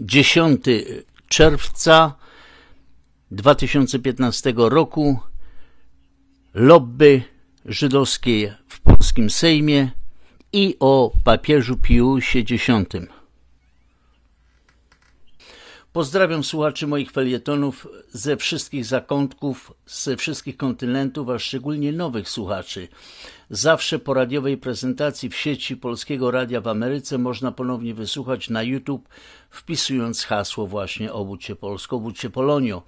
10 czerwca 2015 roku lobby żydowskie w polskim Sejmie i o papieżu Piusie X. Pozdrawiam słuchaczy moich felietonów ze wszystkich zakątków, ze wszystkich kontynentów, a szczególnie nowych słuchaczy. Zawsze po radiowej prezentacji w sieci Polskiego Radia w Ameryce można ponownie wysłuchać na YouTube, wpisując hasło właśnie Obudź się Polsko, Obudź się Polonio.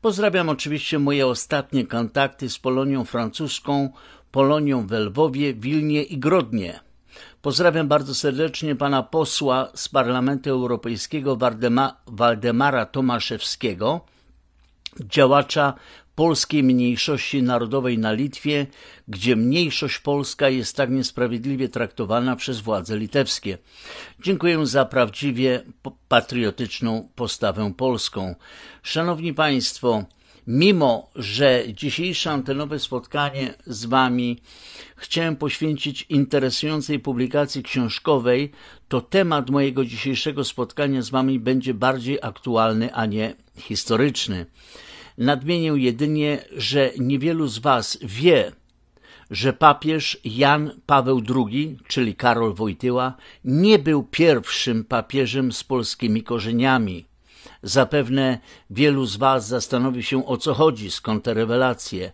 Pozdrawiam oczywiście moje ostatnie kontakty z Polonią francuską, Polonią we Lwowie, Wilnie i Grodnie. Pozdrawiam bardzo serdecznie pana posła z Parlamentu Europejskiego Waldema, Waldemara Tomaszewskiego, działacza polskiej mniejszości narodowej na Litwie, gdzie mniejszość polska jest tak niesprawiedliwie traktowana przez władze litewskie. Dziękuję za prawdziwie patriotyczną postawę polską. Szanowni Państwo, Mimo, że dzisiejsze antenowe spotkanie z Wami chciałem poświęcić interesującej publikacji książkowej, to temat mojego dzisiejszego spotkania z Wami będzie bardziej aktualny, a nie historyczny. Nadmienię jedynie, że niewielu z Was wie, że papież Jan Paweł II, czyli Karol Wojtyła, nie był pierwszym papieżem z polskimi korzeniami. Zapewne wielu z Was zastanowi się, o co chodzi, skąd te rewelacje.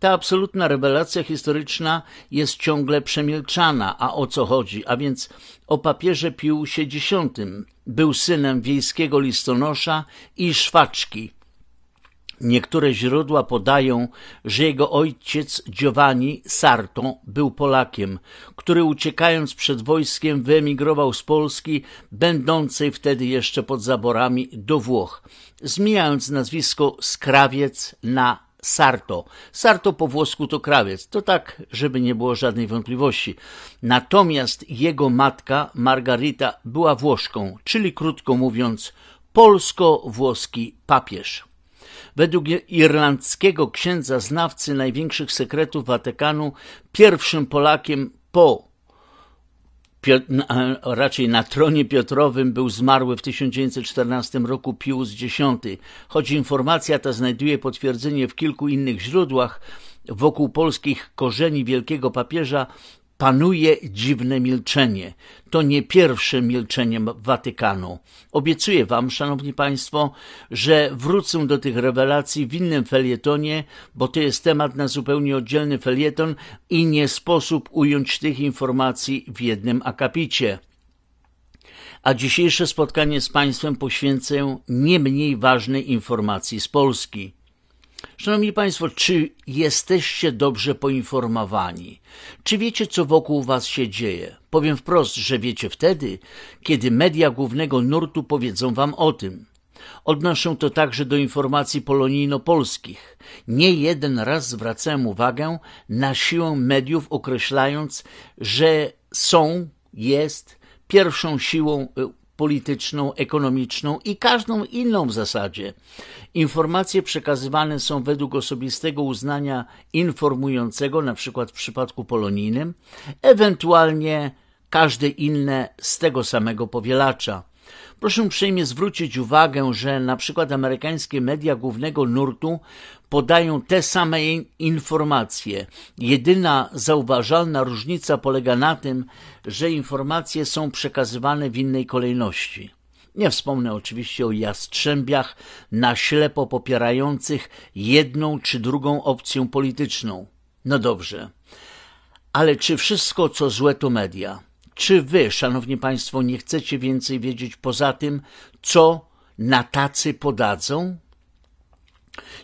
Ta absolutna rewelacja historyczna jest ciągle przemilczana, a o co chodzi? A więc o papieże Piusie X. Był synem wiejskiego listonosza i szwaczki – Niektóre źródła podają, że jego ojciec Giovanni Sarto był Polakiem, który uciekając przed wojskiem wyemigrował z Polski, będącej wtedy jeszcze pod zaborami, do Włoch, zmieniając nazwisko Skrawiec na Sarto. Sarto po włosku to krawiec. To tak, żeby nie było żadnej wątpliwości. Natomiast jego matka, Margarita, była Włoszką, czyli krótko mówiąc, polsko-włoski papież. Według irlandzkiego księdza znawcy największych sekretów Watykanu, pierwszym Polakiem po a raczej na tronie Piotrowym był zmarły w 1914 roku Pius X. Choć informacja ta znajduje potwierdzenie w kilku innych źródłach, wokół polskich korzeni wielkiego papieża panuje dziwne milczenie. To nie pierwsze milczenie Watykanu. Obiecuję Wam, Szanowni Państwo, że wrócę do tych rewelacji w innym felietonie, bo to jest temat na zupełnie oddzielny felieton i nie sposób ująć tych informacji w jednym akapicie a dzisiejsze spotkanie z Państwem poświęcę nie mniej ważnej informacji z Polski. Szanowni Państwo, czy jesteście dobrze poinformowani? Czy wiecie, co wokół Was się dzieje? Powiem wprost, że wiecie wtedy, kiedy media głównego nurtu powiedzą Wam o tym. Odnoszę to także do informacji polonijno-polskich. Nie jeden raz zwracałem uwagę na siłę mediów, określając, że są, jest pierwszą siłą y, polityczną, ekonomiczną i każdą inną w zasadzie. Informacje przekazywane są według osobistego uznania informującego, na przykład w przypadku polonijnym, ewentualnie każde inne z tego samego powielacza. Proszę uprzejmie zwrócić uwagę, że na przykład amerykańskie media głównego nurtu podają te same informacje. Jedyna zauważalna różnica polega na tym, że informacje są przekazywane w innej kolejności. Nie wspomnę oczywiście o jastrzębiach na ślepo popierających jedną czy drugą opcję polityczną. No dobrze. Ale czy wszystko, co złe, to media? Czy wy, szanowni państwo, nie chcecie więcej wiedzieć poza tym, co na tacy podadzą?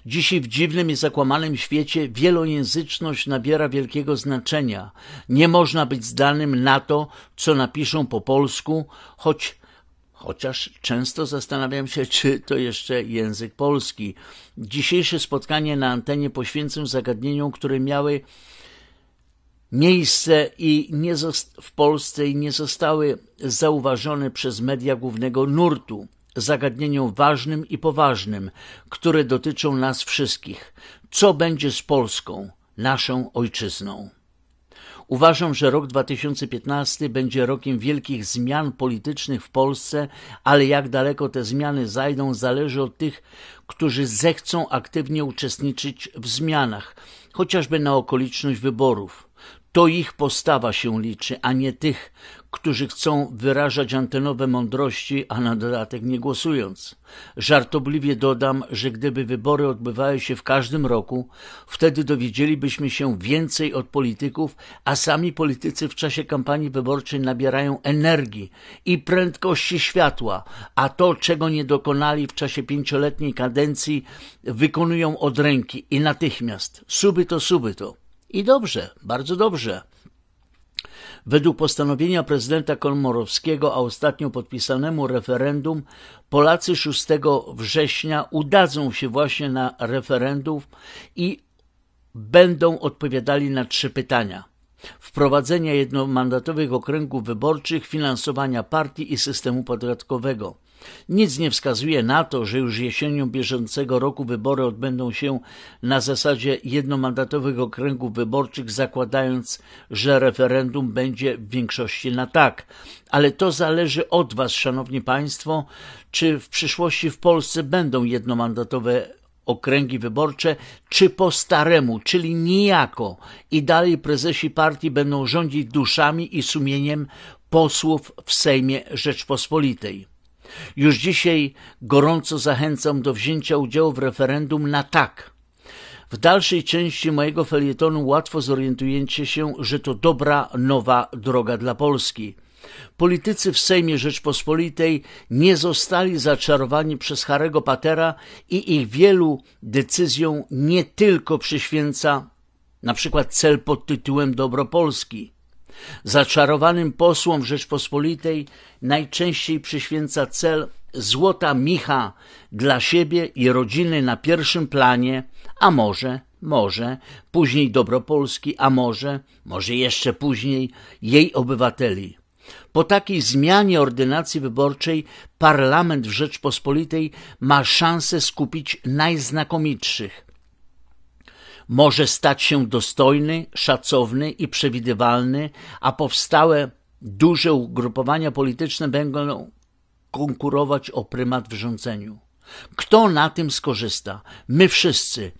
Dzisiaj w dziwnym i zakłamanym świecie wielojęzyczność nabiera wielkiego znaczenia. Nie można być zdanym na to, co napiszą po polsku, choć Chociaż często zastanawiam się, czy to jeszcze język polski. Dzisiejsze spotkanie na antenie poświęcę zagadnieniom, które miały miejsce i nie w Polsce i nie zostały zauważone przez media głównego nurtu zagadnieniu ważnym i poważnym, które dotyczą nas wszystkich. Co będzie z Polską, naszą ojczyzną? Uważam, że rok 2015 będzie rokiem wielkich zmian politycznych w Polsce, ale jak daleko te zmiany zajdą, zależy od tych, którzy zechcą aktywnie uczestniczyć w zmianach, chociażby na okoliczność wyborów. To ich postawa się liczy, a nie tych, którzy chcą wyrażać antenowe mądrości, a na dodatek nie głosując. Żartobliwie dodam, że gdyby wybory odbywały się w każdym roku, wtedy dowiedzielibyśmy się więcej od polityków, a sami politycy w czasie kampanii wyborczej nabierają energii i prędkości światła, a to, czego nie dokonali w czasie pięcioletniej kadencji, wykonują od ręki i natychmiast. Suby to, suby to. I dobrze, bardzo dobrze. Według postanowienia prezydenta Kolmorowskiego, a ostatnio podpisanemu referendum, Polacy 6 września udadzą się właśnie na referendum i będą odpowiadali na trzy pytania – wprowadzenia jednomandatowych okręgów wyborczych, finansowania partii i systemu podatkowego. Nic nie wskazuje na to, że już jesienią bieżącego roku wybory odbędą się na zasadzie jednomandatowych okręgów wyborczych, zakładając, że referendum będzie w większości na tak. Ale to zależy od Was, Szanowni Państwo, czy w przyszłości w Polsce będą jednomandatowe okręgi wyborcze, czy po staremu, czyli nijako. I dalej prezesi partii będą rządzić duszami i sumieniem posłów w Sejmie Rzeczpospolitej. Już dzisiaj gorąco zachęcam do wzięcia udziału w referendum na tak. W dalszej części mojego felietonu łatwo zorientujecie się, że to dobra, nowa droga dla Polski. Politycy w Sejmie Rzeczpospolitej nie zostali zaczarowani przez Harego Patera i ich wielu decyzją nie tylko przyświęca na przykład cel pod tytułem Dobro Polski – Zaczarowanym posłom Rzeczpospolitej najczęściej przyświęca cel złota micha dla siebie i rodziny na pierwszym planie, a może, może, później Dobropolski, a może, może jeszcze później jej obywateli. Po takiej zmianie ordynacji wyborczej parlament w Rzeczpospolitej ma szansę skupić najznakomitszych, może stać się dostojny, szacowny i przewidywalny, a powstałe duże ugrupowania polityczne będą konkurować o prymat w rządzeniu. Kto na tym skorzysta? My wszyscy.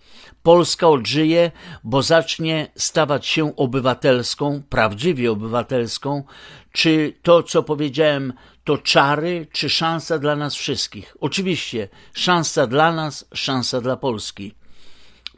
Polska odżyje, bo zacznie stawać się obywatelską, prawdziwie obywatelską. Czy to, co powiedziałem, to czary, czy szansa dla nas wszystkich? Oczywiście, szansa dla nas, szansa dla Polski.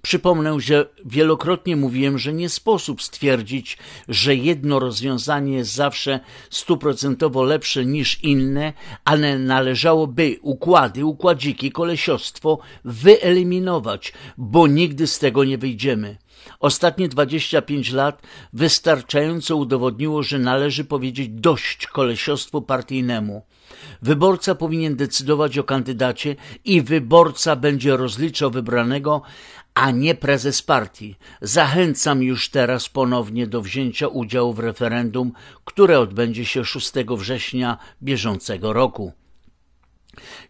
Przypomnę, że wielokrotnie mówiłem, że nie sposób stwierdzić, że jedno rozwiązanie jest zawsze stuprocentowo lepsze niż inne, ale należałoby układy, układziki, kolesiostwo wyeliminować, bo nigdy z tego nie wyjdziemy. Ostatnie 25 lat wystarczająco udowodniło, że należy powiedzieć dość kolesiostwu partyjnemu. Wyborca powinien decydować o kandydacie i wyborca będzie rozliczał wybranego, a nie prezes partii. Zachęcam już teraz ponownie do wzięcia udziału w referendum, które odbędzie się 6 września bieżącego roku.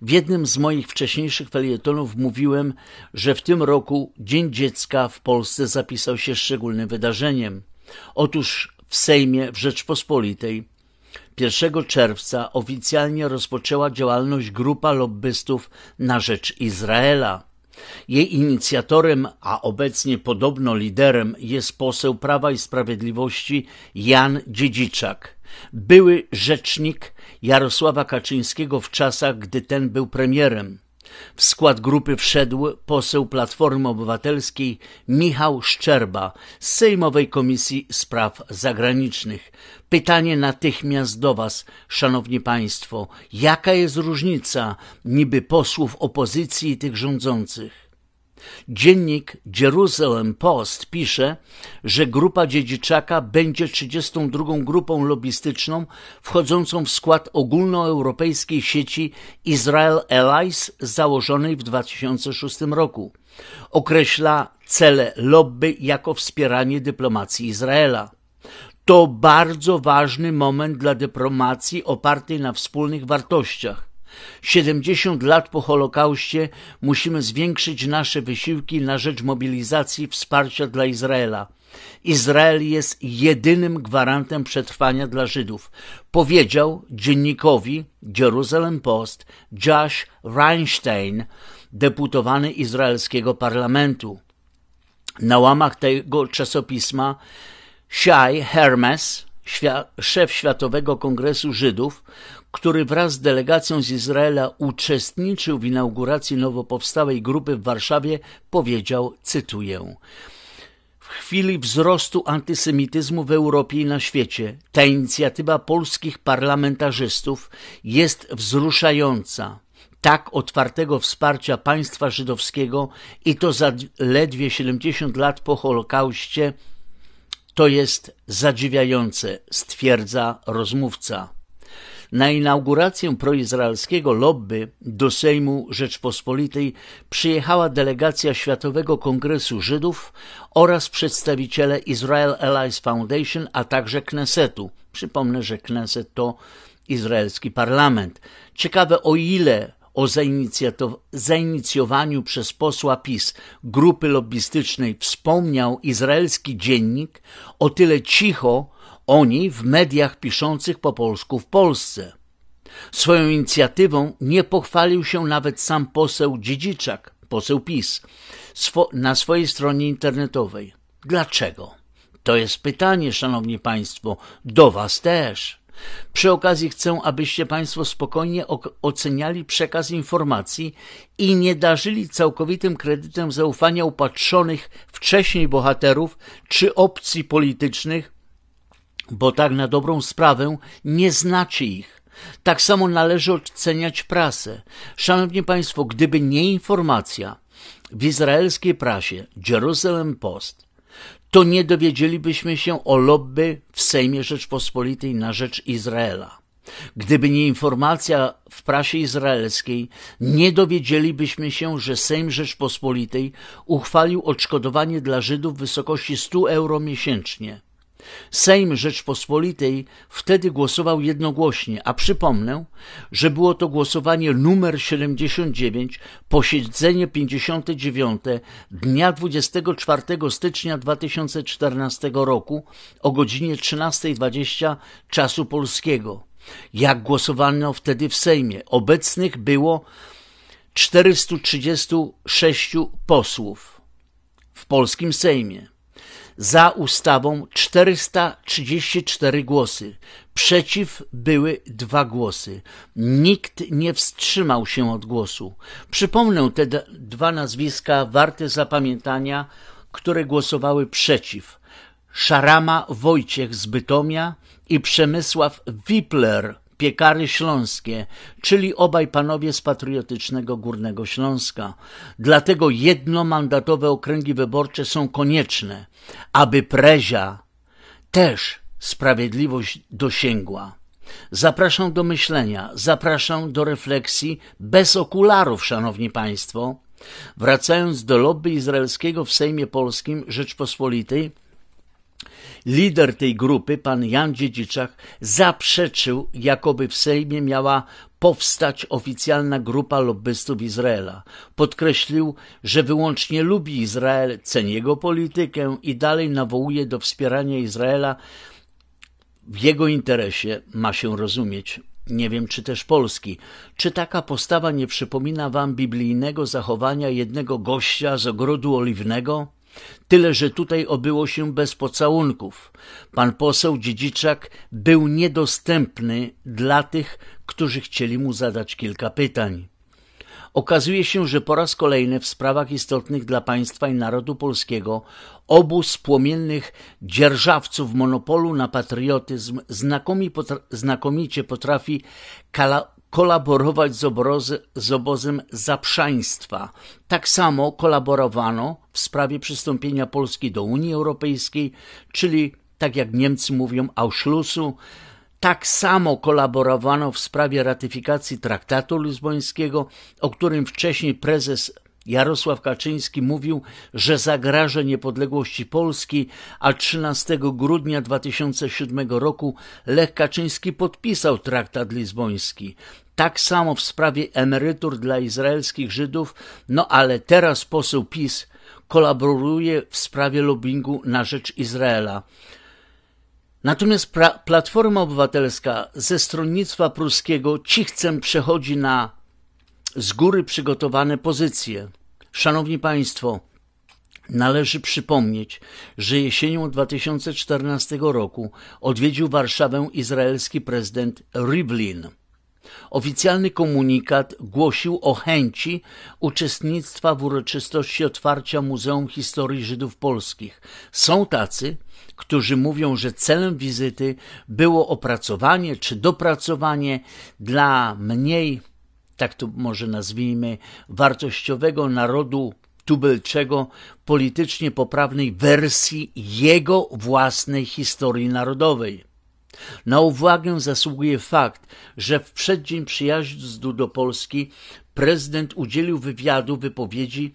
W jednym z moich wcześniejszych felietonów mówiłem, że w tym roku Dzień Dziecka w Polsce zapisał się szczególnym wydarzeniem. Otóż w Sejmie w Rzeczpospolitej 1 czerwca oficjalnie rozpoczęła działalność grupa lobbystów na rzecz Izraela. Jej inicjatorem, a obecnie podobno liderem, jest poseł Prawa i Sprawiedliwości Jan Dziedziczak, były rzecznik Jarosława Kaczyńskiego w czasach, gdy ten był premierem. W skład grupy wszedł poseł Platformy Obywatelskiej Michał Szczerba z Sejmowej Komisji Spraw Zagranicznych, Pytanie natychmiast do Was, Szanowni Państwo, jaka jest różnica niby posłów opozycji i tych rządzących? Dziennik Jerusalem Post pisze, że grupa Dziedziczaka będzie 32. grupą lobbystyczną wchodzącą w skład ogólnoeuropejskiej sieci Israel Allies założonej w 2006 roku. Określa cele lobby jako wspieranie dyplomacji Izraela to bardzo ważny moment dla dyplomacji opartej na wspólnych wartościach. 70 lat po Holokauście musimy zwiększyć nasze wysiłki na rzecz mobilizacji wsparcia dla Izraela. Izrael jest jedynym gwarantem przetrwania dla Żydów, powiedział dziennikowi Jerusalem Post Josh Reinstein, deputowany izraelskiego parlamentu. Na łamach tego czasopisma Shai Hermes, szef Światowego Kongresu Żydów, który wraz z delegacją z Izraela uczestniczył w inauguracji nowo powstałej grupy w Warszawie, powiedział, cytuję, w chwili wzrostu antysemityzmu w Europie i na świecie ta inicjatywa polskich parlamentarzystów jest wzruszająca. Tak otwartego wsparcia państwa żydowskiego i to za ledwie 70 lat po Holokauście to jest zadziwiające, stwierdza rozmówca. Na inaugurację proizraelskiego lobby do Sejmu Rzeczpospolitej przyjechała delegacja Światowego Kongresu Żydów oraz przedstawiciele Israel Allies Foundation, a także Knesetu. Przypomnę, że Kneset to izraelski parlament. Ciekawe o ile o zainicjowaniu przez posła PiS grupy lobbystycznej wspomniał izraelski dziennik, o tyle cicho oni w mediach piszących po polsku w Polsce. Swoją inicjatywą nie pochwalił się nawet sam poseł Dziedziczak, poseł PiS, swo na swojej stronie internetowej. Dlaczego? To jest pytanie, szanowni państwo, do was też. Przy okazji chcę, abyście Państwo spokojnie oceniali przekaz informacji i nie darzyli całkowitym kredytem zaufania upatrzonych wcześniej bohaterów czy opcji politycznych, bo tak na dobrą sprawę nie znacie ich. Tak samo należy oceniać prasę. Szanowni Państwo, gdyby nie informacja w izraelskiej prasie Jerusalem Post, to nie dowiedzielibyśmy się o lobby w Sejmie Rzeczpospolitej na rzecz Izraela. Gdyby nie informacja w prasie izraelskiej, nie dowiedzielibyśmy się, że Sejm Rzeczpospolitej uchwalił odszkodowanie dla Żydów w wysokości 100 euro miesięcznie – Sejm Rzeczpospolitej wtedy głosował jednogłośnie, a przypomnę, że było to głosowanie numer 79, posiedzenie 59 dnia 24 stycznia 2014 roku o godzinie 13.20 czasu polskiego. Jak głosowano wtedy w Sejmie? Obecnych było 436 posłów w polskim Sejmie za ustawą 434 głosy, przeciw były dwa głosy. Nikt nie wstrzymał się od głosu. Przypomnę te dwa nazwiska warte zapamiętania, które głosowały przeciw. Szarama Wojciech z Bytomia i Przemysław Wipler piekary śląskie, czyli obaj panowie z patriotycznego Górnego Śląska. Dlatego jednomandatowe okręgi wyborcze są konieczne, aby prezia też sprawiedliwość dosięgła. Zapraszam do myślenia, zapraszam do refleksji bez okularów, szanowni państwo. Wracając do lobby izraelskiego w Sejmie Polskim Rzeczpospolitej, Lider tej grupy, pan Jan Dziedziczak, zaprzeczył, jakoby w Sejmie miała powstać oficjalna grupa lobbystów Izraela. Podkreślił, że wyłącznie lubi Izrael, ceni jego politykę i dalej nawołuje do wspierania Izraela. W jego interesie ma się rozumieć nie wiem czy też Polski. Czy taka postawa nie przypomina wam biblijnego zachowania jednego gościa z ogrodu oliwnego? Tyle, że tutaj obyło się bez pocałunków. Pan poseł Dziedziczak był niedostępny dla tych, którzy chcieli mu zadać kilka pytań. Okazuje się, że po raz kolejny w sprawach istotnych dla państwa i narodu polskiego obóz płomiennych dzierżawców monopolu na patriotyzm znakomicie potrafi kolaborować z, obozy, z obozem zaprzaństwa. Tak samo kolaborowano w sprawie przystąpienia Polski do Unii Europejskiej, czyli, tak jak Niemcy mówią, Auschlussu. Tak samo kolaborowano w sprawie ratyfikacji traktatu lizbońskiego, o którym wcześniej prezes Jarosław Kaczyński mówił, że zagraża niepodległości Polski, a 13 grudnia 2007 roku Lech Kaczyński podpisał traktat lizboński. Tak samo w sprawie emerytur dla izraelskich Żydów, no ale teraz poseł PiS kolaboruje w sprawie lobbingu na rzecz Izraela. Natomiast Platforma Obywatelska ze stronnictwa pruskiego cichcem przechodzi na z góry przygotowane pozycje. Szanowni Państwo, Należy przypomnieć, że jesienią 2014 roku odwiedził Warszawę izraelski prezydent Rivlin. Oficjalny komunikat głosił o chęci uczestnictwa w uroczystości otwarcia Muzeum Historii Żydów Polskich. Są tacy, którzy mówią, że celem wizyty było opracowanie czy dopracowanie dla mniej tak to może nazwijmy, wartościowego narodu tubelczego, politycznie poprawnej wersji jego własnej historii narodowej. Na uwagę zasługuje fakt, że w przeddzień przyjazdu do Polski prezydent udzielił wywiadu wypowiedzi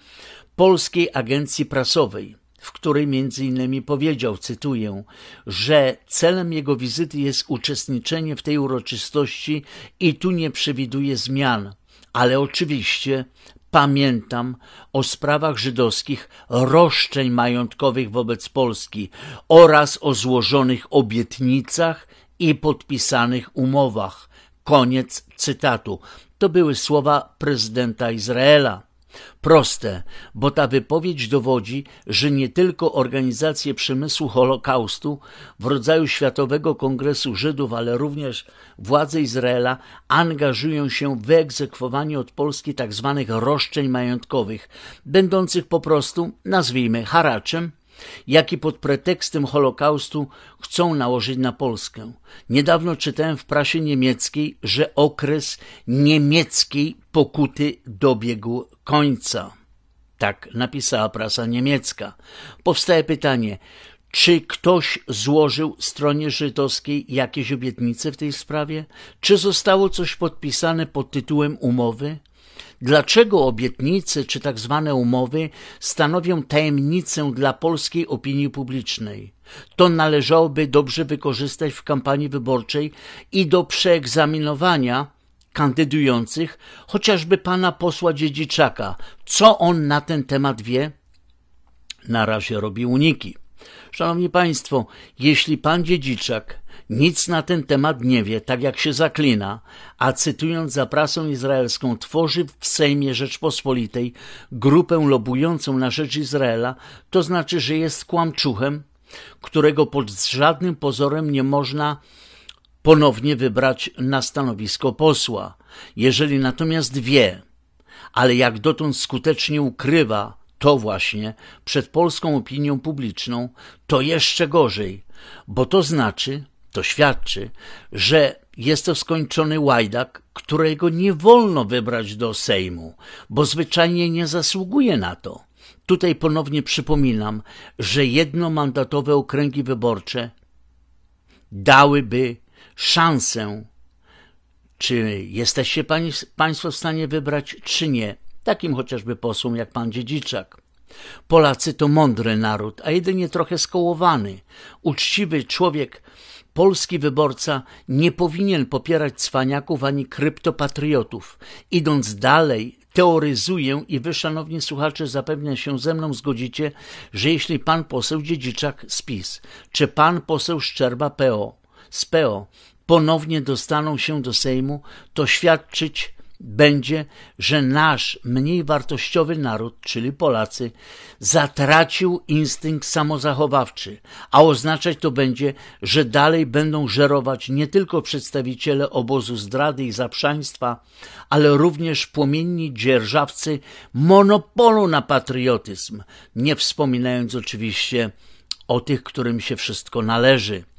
Polskiej Agencji Prasowej – w której między innymi powiedział, cytuję, że celem jego wizyty jest uczestniczenie w tej uroczystości i tu nie przewiduje zmian. Ale oczywiście pamiętam o sprawach żydowskich roszczeń majątkowych wobec Polski oraz o złożonych obietnicach i podpisanych umowach. Koniec cytatu. To były słowa prezydenta Izraela. Proste, bo ta wypowiedź dowodzi, że nie tylko organizacje przemysłu Holokaustu w rodzaju Światowego Kongresu Żydów, ale również władze Izraela angażują się w wyegzekwowanie od Polski tzw. Tak roszczeń majątkowych, będących po prostu, nazwijmy, haraczem jaki pod pretekstem Holokaustu chcą nałożyć na Polskę. Niedawno czytałem w prasie niemieckiej, że okres niemieckiej pokuty dobiegł końca. Tak napisała prasa niemiecka. Powstaje pytanie, czy ktoś złożył stronie żydowskiej jakieś obietnice w tej sprawie? Czy zostało coś podpisane pod tytułem umowy? Dlaczego obietnice czy tak zwane umowy stanowią tajemnicę dla polskiej opinii publicznej? To należałoby dobrze wykorzystać w kampanii wyborczej i do przeegzaminowania kandydujących, chociażby pana posła Dziedziczaka. Co on na ten temat wie? Na razie robi uniki. Szanowni Państwo, jeśli pan dziedziczak nic na ten temat nie wie, tak jak się zaklina, a cytując za prasą izraelską, tworzy w Sejmie Rzeczpospolitej grupę lobującą na rzecz Izraela, to znaczy, że jest kłamczuchem, którego pod żadnym pozorem nie można ponownie wybrać na stanowisko posła. Jeżeli natomiast wie, ale jak dotąd skutecznie ukrywa to właśnie przed polską opinią publiczną, to jeszcze gorzej, bo to znaczy, to świadczy, że jest to skończony łajdak, którego nie wolno wybrać do Sejmu, bo zwyczajnie nie zasługuje na to. Tutaj ponownie przypominam, że jednomandatowe okręgi wyborcze dałyby szansę, czy jesteście Państwo w stanie wybrać, czy nie, takim chociażby posłom jak pan Dziedziczak. Polacy to mądry naród, a jedynie trochę skołowany. Uczciwy człowiek Polski wyborca nie powinien popierać cwaniaków ani kryptopatriotów. Idąc dalej, teoryzuję i wy, szanowni słuchacze, zapewne się ze mną zgodzicie, że jeśli pan poseł Dziedziczak z PiS, czy pan poseł Szczerba PO, z PO ponownie dostaną się do Sejmu, to świadczyć będzie, że nasz mniej wartościowy naród, czyli Polacy, zatracił instynkt samozachowawczy, a oznaczać to będzie, że dalej będą żerować nie tylko przedstawiciele obozu zdrady i zaprzaństwa, ale również płomienni dzierżawcy monopolu na patriotyzm, nie wspominając oczywiście o tych, którym się wszystko należy –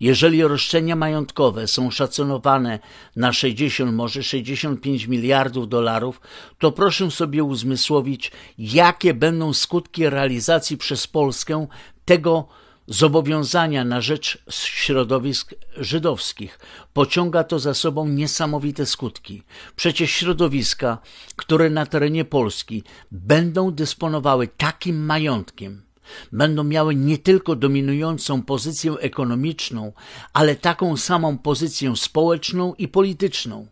jeżeli roszczenia majątkowe są szacowane na 60, może 65 miliardów dolarów, to proszę sobie uzmysłowić, jakie będą skutki realizacji przez Polskę tego zobowiązania na rzecz środowisk żydowskich. Pociąga to za sobą niesamowite skutki. Przecież środowiska, które na terenie Polski będą dysponowały takim majątkiem, będą miały nie tylko dominującą pozycję ekonomiczną, ale taką samą pozycję społeczną i polityczną.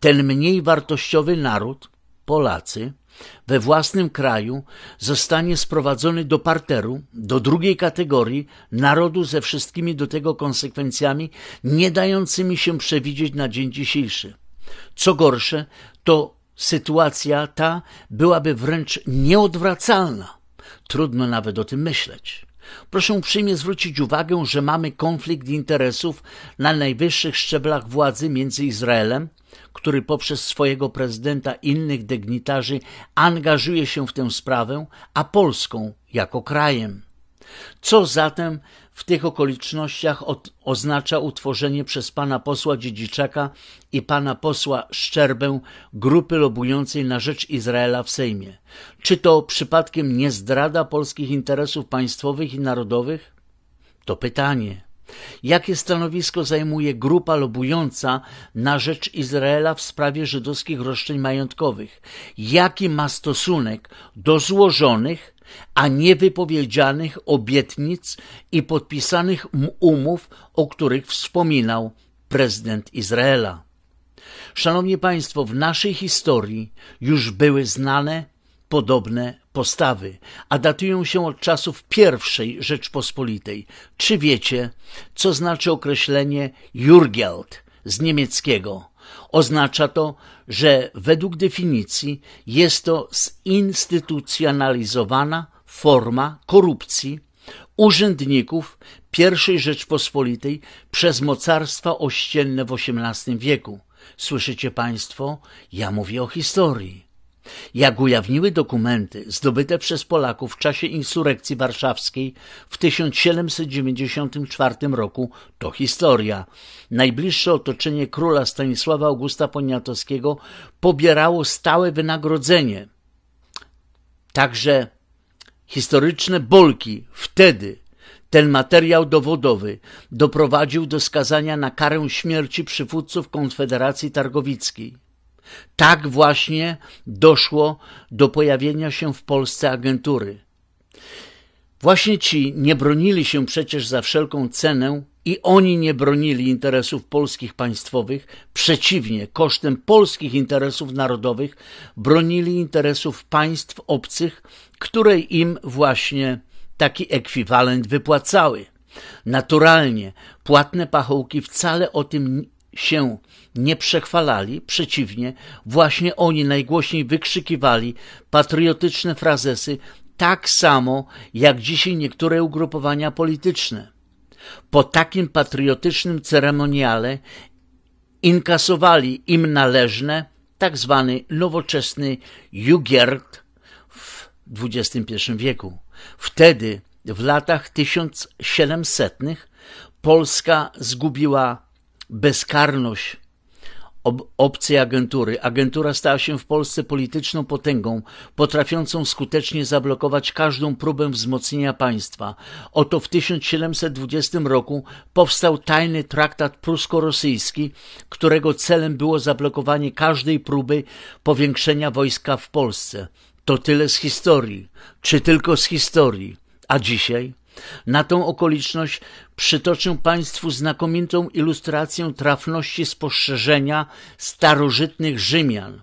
Ten mniej wartościowy naród, Polacy, we własnym kraju zostanie sprowadzony do parteru, do drugiej kategorii narodu ze wszystkimi do tego konsekwencjami, nie dającymi się przewidzieć na dzień dzisiejszy. Co gorsze, to sytuacja ta byłaby wręcz nieodwracalna. Trudno nawet o tym myśleć. Proszę uprzejmie zwrócić uwagę, że mamy konflikt interesów na najwyższych szczeblach władzy między Izraelem, który poprzez swojego prezydenta i innych dygnitarzy angażuje się w tę sprawę, a Polską jako krajem. Co zatem w tych okolicznościach oznacza utworzenie przez pana posła Dziedziczaka i pana posła Szczerbę grupy lobującej na rzecz Izraela w Sejmie? Czy to przypadkiem nie zdrada polskich interesów państwowych i narodowych? To pytanie. Jakie stanowisko zajmuje grupa lobująca na rzecz Izraela w sprawie żydowskich roszczeń majątkowych? Jaki ma stosunek do złożonych a nie wypowiedzianych obietnic i podpisanych umów, o których wspominał prezydent Izraela. Szanowni Państwo, w naszej historii już były znane podobne postawy, a datują się od czasów I Rzeczpospolitej. Czy wiecie, co znaczy określenie Jurgeld z niemieckiego? Oznacza to, że według definicji jest to zinstytucjonalizowana forma korupcji urzędników I Rzeczpospolitej przez mocarstwa ościenne w XVIII wieku. Słyszycie Państwo, ja mówię o historii. Jak ujawniły dokumenty zdobyte przez Polaków w czasie insurrekcji warszawskiej w 1794 roku, to historia. Najbliższe otoczenie króla Stanisława Augusta Poniatowskiego pobierało stałe wynagrodzenie. Także historyczne bolki wtedy ten materiał dowodowy doprowadził do skazania na karę śmierci przywódców Konfederacji Targowickiej. Tak właśnie doszło do pojawienia się w Polsce agentury. Właśnie ci nie bronili się przecież za wszelką cenę i oni nie bronili interesów polskich państwowych, przeciwnie, kosztem polskich interesów narodowych bronili interesów państw obcych, które im właśnie taki ekwiwalent wypłacały. Naturalnie, płatne pachołki wcale o tym się nie przechwalali, przeciwnie, właśnie oni najgłośniej wykrzykiwali patriotyczne frazesy, tak samo jak dzisiaj niektóre ugrupowania polityczne. Po takim patriotycznym ceremoniale inkasowali im należne tak zwany nowoczesny jugiert w XXI wieku. Wtedy, w latach 1700, Polska zgubiła bezkarność ob obcej agentury. Agentura stała się w Polsce polityczną potęgą, potrafiącą skutecznie zablokować każdą próbę wzmocnienia państwa. Oto w 1720 roku powstał tajny traktat prusko-rosyjski, którego celem było zablokowanie każdej próby powiększenia wojska w Polsce. To tyle z historii, czy tylko z historii. A dzisiaj? Na tą okoliczność przytoczę Państwu znakomitą ilustrację trafności spostrzeżenia starożytnych Rzymian,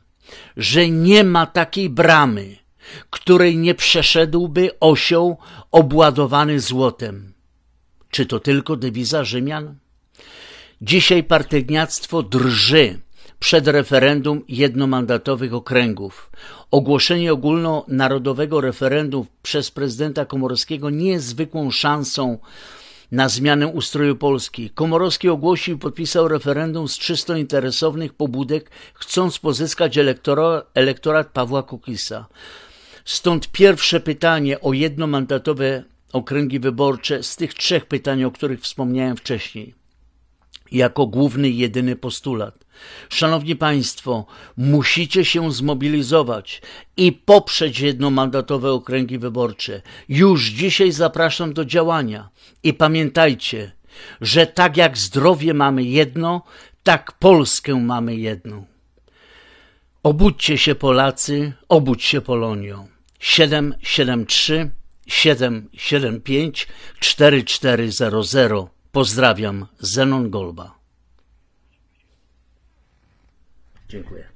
że nie ma takiej bramy, której nie przeszedłby osioł obładowany złotem. Czy to tylko dewiza Rzymian? Dzisiaj partygniactwo drży przed referendum jednomandatowych okręgów. Ogłoszenie ogólnonarodowego referendum przez prezydenta Komorowskiego nie jest zwykłą szansą na zmianę ustroju Polski. Komorowski ogłosił i podpisał referendum z czysto interesownych pobudek, chcąc pozyskać elektora, elektorat Pawła Kukisa. Stąd pierwsze pytanie o jednomandatowe okręgi wyborcze z tych trzech pytań, o których wspomniałem wcześniej jako główny, jedyny postulat. Szanowni Państwo, musicie się zmobilizować i poprzeć jednomandatowe okręgi wyborcze. Już dzisiaj zapraszam do działania i pamiętajcie, że tak jak zdrowie mamy jedno, tak Polskę mamy jedną. Obudźcie się Polacy, obudź się Polonio. 773 775 4400 Pozdrawiam, Zenon Golba. Dziękuję.